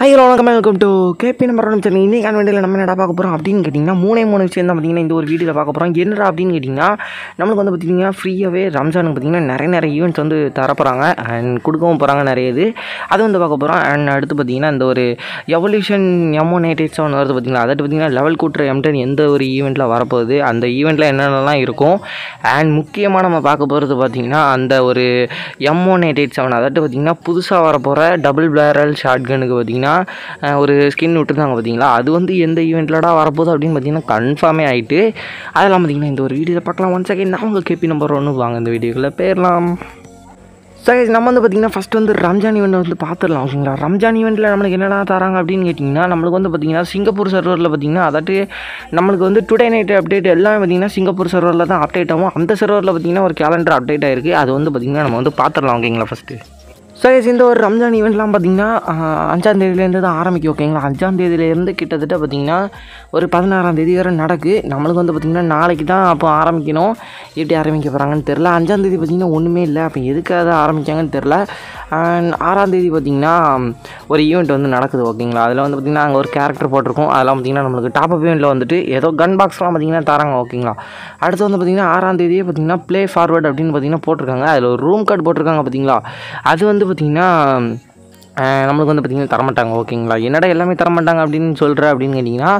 hello வணக்கம் welcome to KP number one channel இன்றைக்கி வேண்டியில் நம்ம என்ன பார்க்க போகிறோம் அப்படின்னு கேட்டிங்கன்னா மூணே மூணு விஷயம் தான் பார்த்திங்கன்னா இந்த ஒரு வீடியோவில் பார்க்க போகிறோம் என்னடா அப்படின்னு கேட்டிங்கன்னா நம்மளுக்கு வந்து பார்த்தீங்கன்னா ஃப்ரீயாகவே ரம்ஜானுக்கு பார்த்தீங்கன்னா நிறைய நிறைய ஈவெண்ட்ஸ் வந்து தர போகிறாங்க அண்ட் கொடுக்கவும் போகிறாங்க நிறைய இது அது வந்து பார்க்க போகிறோம் அண்ட் அடுத்து பார்த்தீங்கன்னா இந்த ஒரு எவல்யூஷன் எம்ஓ நைட்டேட்ஸ் ஒன்று வருது பார்த்தீங்களா அதாவது பார்த்தீங்கன்னா லெவல் கூட்டுற எம்டன் எந்த ஒரு ஈவெண்ட்டில் வரப்போகுது அந்த ஈவெண்ட்டில் என்னென்னலாம் இருக்கும் அண்ட் முக்கியமாக நம்ம பார்க்க போகிறது பார்த்திங்கன்னா அந்த ஒரு எம்ஓ நைட்டேட் செவன் அதாவது பார்த்திங்கன்னா புதுசாக வரப்போகிற டபுள் பிளேரல் ஷாட்கனுக்கு பார்த்திங்கன்னா பார்த்தீங்கன்னா ஒரு ஸ்கின் விட்டுருந்தாங்க பார்த்தீங்களா அது வந்து எந்த ஈவெண்ட்லடா வரப்போகுது அப்படின்னு பார்த்தீங்கன்னா கன்ஃபார்மே ஆகிட்டு அதெல்லாம் பார்த்தீங்கன்னா இந்த ஒரு வீடியோவில் பார்க்கலாம் ஒன் செகண்ட் நான் உங்கள் கேபி நம்பர் ஒன்று வாங்க இந்த வீடியோக்குள்ளே பேரலாம் சார் நம்ம வந்து பார்த்திங்கன்னா ஃபஸ்ட் வந்து ரம்ஜான் ஈவெண்ட்டை வந்து பார்த்துடலாம் ஓகேங்களா ரம்ஜான் ஈவெண்ட்டில் நம்மளுக்கு என்னென்ன தராங்க அப்படின்னு கேட்டிங்கன்னா நம்மளுக்கு வந்து பார்த்திங்கன்னா சிங்கப்பூர் சர்வரில் பார்த்திங்கன்னா அதாட்டு நம்மளுக்கு வந்து டுடே நைட் அப்டேட் எல்லாமே பார்த்திங்கன்னா சிங்கப்பூர் சர்வரில் தான் அப்டேட் ஆகும் அந்த சர்வரில் பார்த்திங்கன்னா ஒரு கேலண்டர் அப்டேட் ஆகிருக்கு அது வந்து பார்த்திங்கன்னா நம்ம வந்து பார்த்துடலாம் ஓகேங்களா ஃபஸ்ட்டு ஸோ இந்த ஒரு ரம்ஜான் ஈவெண்ட்லாம் பார்த்திங்கன்னா அஞ்சாம் தேதியிலேருந்து தான் ஆரம்பிக்கும் ஓகேங்களா அஞ்சாம் தேதியிலேருந்து கிட்டத்தட்ட பார்த்திங்கன்னா ஒரு பதினாறாம் தேதி வரை நடக்கு நம்மளுக்கு வந்து பார்த்திங்கன்னா நாளைக்கு தான் அப்போ ஆரம்பிக்கணும் எப்படி ஆரம்பிக்க போகிறாங்கன்னு தெரில அஞ்சாம் தேதி பார்த்திங்கன்னா ஒன்றுமே இல்லை அப்போ எதுக்காக ஆரம்பித்தாங்கன்னு தெரில ஆறாம் தேதி பார்த்திங்கன்னா ஒரு ஈவெண்ட் வந்து நடக்குது ஓகேங்களா அதில் வந்து பார்த்திங்கன்னா அங்கே ஒரு கேரக்டர் போட்டிருக்கோம் அதெல்லாம் பார்த்திங்கன்னா நம்மளுக்கு டாப் அப் ஈவெண்ட்டில் வந்துட்டு ஏதோ கன் பாக்ஸ்லாம் பார்த்திங்கன்னா தராங்க ஓகேங்களா அடுத்து வந்து பார்த்திங்கன்னா ஆறாம் தேதியே பார்த்திங்கன்னா ப்ளே ஃபார்வர்டு அப்படின்னு பார்த்திங்கன்னா போட்டிருக்காங்க அதில் ஒரு ரூம் கார்டு போட்டிருக்காங்க பார்த்திங்களா அது வந்து பார்த்தீங்கன்னா நம்மளுக்கு வந்து பார்த்திங்கன்னா தரமாட்டாங்க ஓகேங்களா என்னடா எல்லாமே தரமாட்டாங்க அப்படின்னு சொல்கிற அப்படின்னு கேட்டிங்கன்னா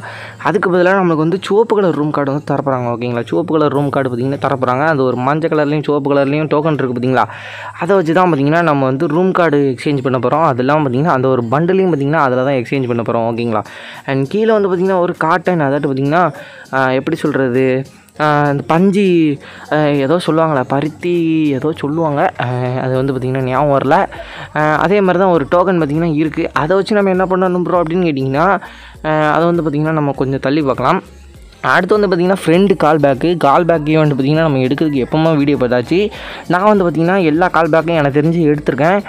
அதுக்கு பதிலாக நம்மளுக்கு வந்து சிவப்பு கலர் ரூம் கார்டு வந்து தரப்புறாங்க ஓகேங்களா சிவப்பு கலர் ரூம் கார்டு பார்த்திங்கன்னா தரப்புறாங்க அது ஒரு மஞ்சள் கலர்லேயும் சிவப்பு கலர்லேயும் டோக்கன் இருக்குது பார்த்திங்களா அதை வச்சு தான் பார்த்திங்கன்னா நம்ம வந்து ரூம் கார்டு எக்ஸ்சேஞ்ச் பண்ண போகிறோம் அதெல்லாம் பார்த்திங்கன்னா அந்த ஒரு பண்டிலையும் பார்த்திங்கன்னா அதில் தான் எக்ஸ்சேஞ்ச் பண்ண போகிறோம் ஓகேங்களா அண்ட் கீழே வந்து பார்த்திங்கன்னா ஒரு காட்டன் அதாட்டு பார்த்திங்கன்னா எப்படி சொல்கிறது இந்த பஞ்சு ஏதோ சொல்லுவாங்களே பருத்தி ஏதோ சொல்லுவாங்க அது வந்து பார்த்திங்கன்னா ஞாபகம் வரல அதே மாதிரி தான் ஒரு டோக்கன் பார்த்திங்கன்னா இருக்குது அதை வச்சு நம்ம என்ன பண்ண ப்ரோ அப்படின்னு கேட்டிங்கன்னா அதை வந்து பார்த்திங்கன்னா நம்ம கொஞ்சம் தள்ளி பார்க்கலாம் அடுத்து வந்து பார்த்திங்கன்னா ஃப்ரெண்டு கால் பேக்கு கால் பேக்கையும் வந்து பார்த்திங்கன்னா நம்ம எடுக்கிறதுக்கு எப்போமா வீடியோ பார்த்தாச்சு நான் வந்து பார்த்திங்கன்னா எல்லா கால் பேக்கையும் எனக்கு தெரிஞ்சு எடுத்திருக்கேன்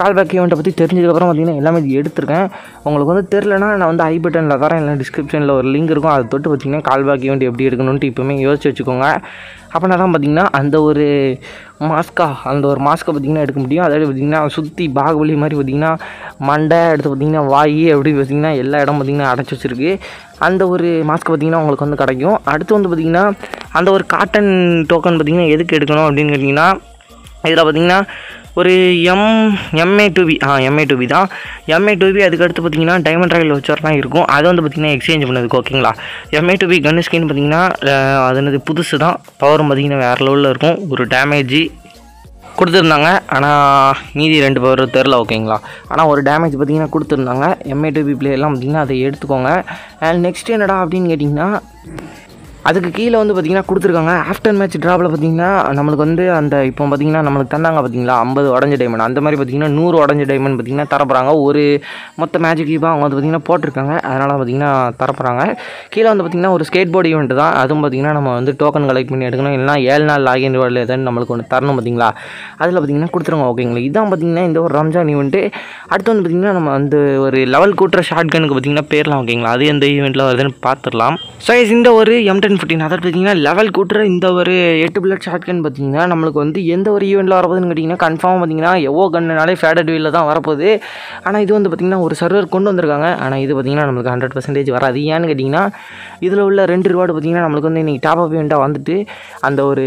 கால் பேக்கே வந்துட்டு பற்றி தெரிஞ்சதுக்கப்புறம் பார்த்திங்கன்னா எல்லாமே இது எடுத்திருக்கேன் உங்களுக்கு வந்து தெரிலனா நான் வந்து ஐ பட்டனில் தரேன் இல்லை டிஸ்கிரிப்ஷனில் ஒரு லிங்க் இருக்கும் அதை தொட்டு பார்த்திங்கன்னா கால் பேக்கே வந்துட்டு எப்படி எடுக்கணுன்ட்டு இப்போவுமே யோசிச்சு வச்சுக்கோங்க அப்படின்னா தான் பார்த்திங்கன்னா அந்த ஒரு மாஸ்கா அந்த ஒரு மாஸ்க்கை பார்த்திங்கன்னா எடுக்க முடியும் அதாவது பார்த்திங்கன்னா சுற்றி பாகுபலி மாதிரி பார்த்திங்கன்னா மண்டை எடுத்து பார்த்திங்கன்னா வாய் அப்படி பார்த்திங்கன்னா எல்லா இடம் பார்த்திங்கன்னா அடைச்சி வச்சுருக்கு அந்த ஒரு மாஸ்க் பார்த்திங்கன்னா உங்களுக்கு வந்து கிடைக்கும் அடுத்து வந்து பார்த்திங்கன்னா அந்த ஒரு காட்டன் டோக்கன் பார்த்திங்கன்னா எதுக்கு எடுக்கணும் அப்படின்னு கேட்டிங்கன்னா இதில் பார்த்திங்கன்னா ஒரு எம் எம்ஏ டூபி ஆ எம்ஏ டூபி தான் எம்ஏ டூபி அதுக்கடுத்து பார்த்தீங்கன்னா டைமண்ட் ராயல் வச்சர் தான் இருக்கும் அது வந்து பார்த்திங்கன்னா எக்ஸ்சேஞ்ச் பண்ணதுக்கு ஓகேங்களா எம்ஏ டூபி கன் ஸ்கின் பார்த்திங்கன்னா அது என்னது புதுசு தான் பவரும் பார்த்திங்கன்னா வேறு லெவலில் இருக்கும் ஒரு டேமேஜ் கொடுத்துருந்தாங்க ஆனால் மீதி ரெண்டு பவர் தெரில ஓகேங்களா ஆனால் ஒரு டேமேஜ் பார்த்திங்கன்னா கொடுத்துருந்தாங்க எம்ஏ டூபி பிளேயர்லாம் பார்த்திங்கன்னா அதை எடுத்துக்கோங்க அண்ட் நெக்ஸ்ட் என்னடா அப்படின்னு கேட்டிங்கன்னா அதுக்கு கீழே வந்து பார்த்திங்கன்னா கொடுத்துருக்காங்க ஆஃப்டர் மேட்ச் ட்ராப்பில் பார்த்திங்கன்னா நம்மளுக்கு வந்து அந்த இப்போ பார்த்திங்கன்னா நம்மளுக்கு தந்தாங்க பார்த்திங்களா ஐம்பது உடஞ்ச டைமண்ட் அந்த மாதிரி பார்த்திங்கன்னா நூறு உடஞ்ச டைமண்ட் பார்த்திங்கன்னா தரப்புறாங்க ஒரு மொத்த மேஜிக் கீப்பாக அவங்க வந்து பார்த்தீங்கன்னா போட்டிருக்காங்க அதனால் பார்த்திங்கன்னா தரப்புறாங்க கீழே வந்து பார்த்திங்கன்னா ஒரு ஸ்கேட் போர்டு ஈவெண்ட் தான் அதுவும் பார்த்திங்கன்னா நம்ம வந்து டோக்கன் கலெக்ட் பண்ணி எடுக்கணும் இல்லைனா ஏழு நாள் லாகின் வேர்டில் எதாவது நம்மளுக்கு ஒன்று தரணும் பார்த்திங்களா அதில் பார்த்திங்கன்னா கொடுத்துருங்க ஓகேங்களா இதான் பார்த்திங்கன்னா இந்த ஒரு ரம்ஜான் ஈவெண்ட்டு அடுத்து வந்து பார்த்திங்கன்னா நம்ம வந்து ஒரு லெவல் கூட்டுற ஷார்ட் கனுக்கு பார்த்திங்கன்னா பேரலாம் ஓகேங்களா அது எந்த ஈவெண்ட்டில் வருதுன்னு பார்த்துடலாம் ஸோ இந்த ஒரு எம்டன் ஹண்ட்ரட் அண்ட் ஃபிஃப்டின் அதாவது பார்த்தீங்கன்னா லெவல் கூட்டுற இந்த ஒரு எட்டு பில்லட் ஷாட்கன் பார்த்தீங்கன்னா நம்மளுக்கு வந்து எந்த ஒரு ஈவெண்ட்டில் வரப்போகுதுன்னு கேட்டிங்கன்னா கன்ஃபார்ம் பார்த்தீங்கன்னா எவ்வளோ கண்ணனாலே ஃபேடட் வீலில் தான் வரப்போகுது ஆனால் இது வந்து பார்த்திங்கன்னா ஒரு சர்வர் கொண்டு வந்திருக்காங்க ஆனால் இது பார்த்திங்கன்னா நம்மளுக்கு ஹண்ட்ரட் பர்சன்டேஜ் வராது ஏன்னு கேட்டிங்கன்னா இதில் உள்ள ரெண்டு ரிவார்டு பார்த்திங்கன்னா நம்மளுக்கு வந்து இன்றைக்கி டாப் அப் ஈவெண்ட்டாக வந்துட்டு அந்த ஒரு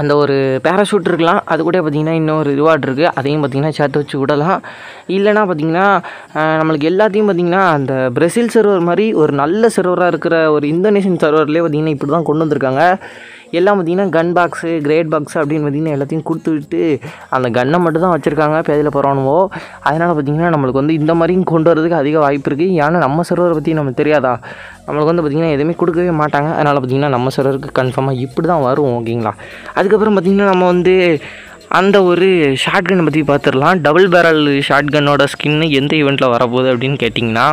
அந்த ஒரு பேராஷூட் இருக்கலாம் அது கூட பார்த்திங்கன்னா இன்னொரு ரிவார்டு இருக்குது அதையும் பார்த்திங்கன்னா சேர்த்து வச்சு விடலாம் இல்லைனா பார்த்திங்கன்னா நம்மளுக்கு எல்லாத்தையும் பார்த்திங்கன்னா அந்த பிரசில் சர்வர் மாதிரி ஒரு நல்ல சர்வராக இருக்கிற ஒரு இந்தோனேஷியன் சர்வர்லேயே பார்த்திங்கன்னா இப்படி தான் கொண்டு வந்திருக்காங்க எல்லாம் பார்த்திங்கன்னா கன் பாக்ஸு கிரேட் பாக்ஸு அப்படின்னு பார்த்திங்கன்னா எல்லாத்தையும் கொடுத்துட்டு அந்த கன்னை மட்டும் தான் வச்சுருக்காங்க பேதில் போகிறானுவோ அதனால் பார்த்திங்கன்னா நம்மளுக்கு வந்து இந்த மாதிரியும் கொண்டு வரதுக்கு அதிக வாய்ப்பு இருக்குது ஏன்னா நம்ம சர்வரை பற்றி நமக்கு தெரியாதா நம்மளுக்கு வந்து பார்த்திங்கன்னா எதுவுமே கொடுக்கவே மாட்டாங்க அதனால் பார்த்திங்கன்னா நம்ம சர்வருக்கு கன்ஃபார்மாக இப்படி தான் வரும் ஓகேங்களா அதுக்கப்புறம் பார்த்திங்கன்னா நம்ம வந்து அந்த ஒரு ஷார்ட் கன்னை பற்றி பார்த்துடலாம் டபுள் பேரல் ஷார்ட் கன்னோட ஸ்கின்னு எந்த ஈவெண்ட்டில் வரப்போகுது அப்படின்னு கேட்டிங்கன்னா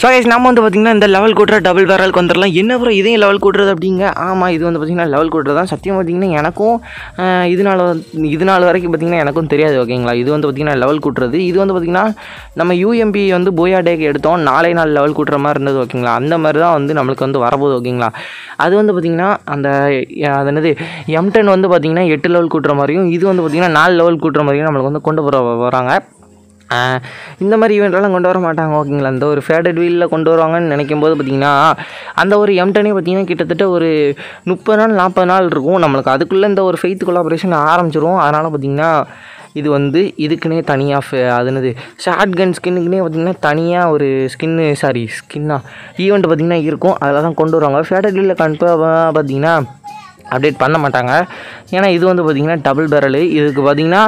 ஸோ கைஸ் நம்ம வந்து பார்த்திங்கன்னா இந்த லெவல் கூட்டுற டபுள் பேரலுக்கு வந்துடலாம் என்ன அப்புறம் இதையும் லெவல் கூட்டுறது அப்படிங்க ஆமாம் இது வந்து பார்த்திங்கன்னா லெவல் கூட்டுறது தான் சத்தியம் பார்த்திங்கன்னா எனக்கும் இது நாள் இது நாள் வரைக்கும் பார்த்திங்கன்னா எனக்கும் தெரியாது ஓகேங்களா இது வந்து பார்த்திங்கன்னா லெவல் கூட்டுறது இது வந்து பார்த்திங்கன்னா நம்ம யூஎம்பி வந்து போயா டேக்கு எடுத்தோம் நாளை நாள் லெவல் கூட்டுற மாதிரி இருந்தது ஓகேங்களா அந்த மாதிரி தான் வந்து நம்மளுக்கு வந்து வரபோது ஓகேங்களா அது வந்து பார்த்திங்கன்னா அந்த அது என்னது டென் வந்து பார்த்திங்கன்னா எட்டு லெவல் கூட்டுற மாதிரியும் இது வந்து பார்த்திங்கன்னா நாலு லெவல் கூட்டுற மாதிரியும் நம்மளுக்கு வந்து கொண்டு போகிற வராங்க இந்த மாதிரி ஈவெண்ட்லாம் கொண்டு வர மாட்டாங்க ஓகேங்களா அந்த ஒரு ஃபேடட் வீலில் கொண்டு வருவாங்கன்னு நினைக்கும் போது பார்த்திங்கன்னா அந்த ஒரு எம்டனே பார்த்திங்கன்னா கிட்டத்தட்ட ஒரு முப்பது நாள் நாற்பது நாள் இருக்கும் நம்மளுக்கு அதுக்குள்ளே இந்த ஒரு ஃபெய்த் கொலாபரேஷன் ஆரம்பிச்சிரும் அதனால் பார்த்திங்கன்னா இது வந்து இதுக்குன்னே தனியாக ஃபே அதுனது ஷார்ட் கன் ஸ்கின்னுக்குனே பார்த்திங்கன்னா தனியாக ஒரு ஸ்கின்னு சாரி ஸ்கின்னாக ஈவெண்ட் பார்த்திங்கன்னா இருக்கும் அதில் தான் கொண்டு வருவாங்க ஃபேட்டர் வீலில் கன்ஃபார்மாக பார்த்திங்கன்னா அப்டேட் பண்ண மாட்டாங்க ஏன்னா இது வந்து பார்த்திங்கன்னா டபுள் பேரலு இதுக்கு பார்த்திங்கன்னா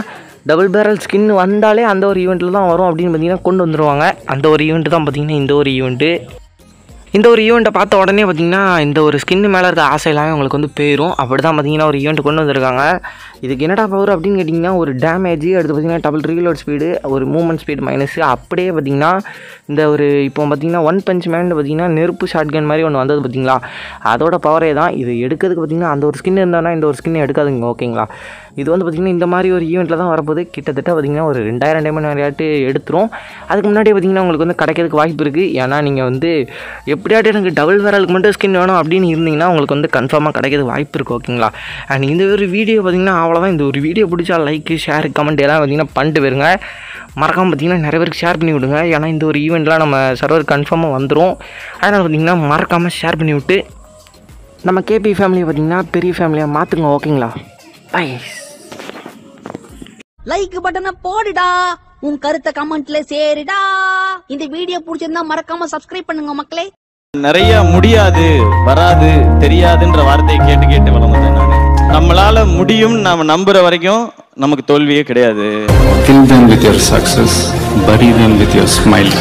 டபுள் பேரல் ஸ்கின் வந்தாலே அந்த ஒரு ஈவெண்ட்டில் தான் வரும் அப்படின்னு பார்த்தீங்கன்னா கொண்டு வந்துடுவாங்க அந்த ஒரு ஈவெண்ட்டு தான் பார்த்திங்கன்னா இந்த ஒரு ஈவெண்ட்டு இந்த ஒரு ஈவெண்ட்டை பார்த்த உடனே பார்த்திங்கன்னா இந்த ஒரு ஸ்கின் மேலே இருக்க ஆசை எல்லாமே உங்களுக்கு வந்து போயிடும் அப்படி தான் பார்த்திங்கன்னா ஒரு ஈவெண்ட் கொண்டு வந்திருக்காங்க இதுக்கு என்னடா பவர் அப்படின்னு கேட்டிங்கன்னா ஒரு டேமேஜ் அடுத்து பார்த்திங்கன்னா டபுள் ரீலோட் ஸ்பீடு ஒரு மூமெண்ட் ஸ்பீடு மைனஸ் அப்படியே பார்த்திங்கன்னா இந்த ஒரு இப்போ பார்த்திங்கன்னா ஒன் பஞ்ச் மேண்ட் பார்த்திங்கன்னா நெருப்பு ஷாட்கன் மாதிரி ஒன்று வந்தது பார்த்திங்களா அதோட பவரே தான் இது எடுக்கிறதுக்கு பார்த்திங்கன்னா அந்த ஒரு ஸ்கின் இருந்தோம்னா இந்த ஒரு ஸ்கின் எடுக்காதுங்க ஓகேங்களா இது வந்து பார்த்திங்கன்னா இந்த மாதிரி ஒரு ஈவெண்ட்டில் தான் வரப்போது கிட்டத்தட்ட பார்த்திங்கன்னா ஒரு ரெண்டாயிரம் டைம் விளையாட்டு எடுத்துரும் அதுக்கு முன்னாடியே பார்த்திங்கன்னா உங்களுக்கு வந்து கிடைக்கிறதுக்கு வாய்ப்பு இருக்குது ஏன்னா நீங்கள் வந்து எப்படியாட்டும் எனக்கு டபுள் வேரலுக்கு மட்டும் ஸ்கின் வேணும் அப்படின்னு இருந்தீங்கன்னா உங்களுக்கு வந்து கன்ஃபார்மாக கிடைக்கிறதுக்கு வாய்ப்பு இருக்குது ஓகேங்களா அண்ட் இந்த ஒரு வீடியோ பார்த்திங்கன்னா அவ்வளோதான் இந்த ஒரு வீடியோ பிடிச்சா லைக்கு ஷேர் கமெண்ட் எல்லாம் பார்த்தீங்கன்னா பண்ணிட்டு வருங்க மறக்காமல் பார்த்தீங்கன்னா நிறைய பேருக்கு ஷேர் பண்ணி விடுங்க ஏன்னா இந்த ஒரு ஈவெண்ட்லாம் நம்ம சர்வர் கன்ஃபார்மாக வந்துடும் அதனால் பார்த்திங்கன்னா மறக்காமல் ஷேர் பண்ணி விட்டு நம்ம கேபி ஃபேமிலியை பார்த்திங்கன்னா பெரிய ஃபேமிலியாக மாற்றுங்க ஓகேங்களா பை லைக் பட்டனை போடுடா உன் கருத்தை கமெண்ட்ல சேரிடா இந்த வீடியோ பிடிச்சிருந்தா மறக்காம சப்ஸ்கிரைப் பண்ணுங்க மக்களே நிறைய முடியாது வராது தெரியாதுன்ற வார்த்தையை கேட்டு கேட்டு முடியும் நாம் நம்புற வரைக்கும் நமக்கு தோல்வியே கிடையாது kill with your success bury with your smile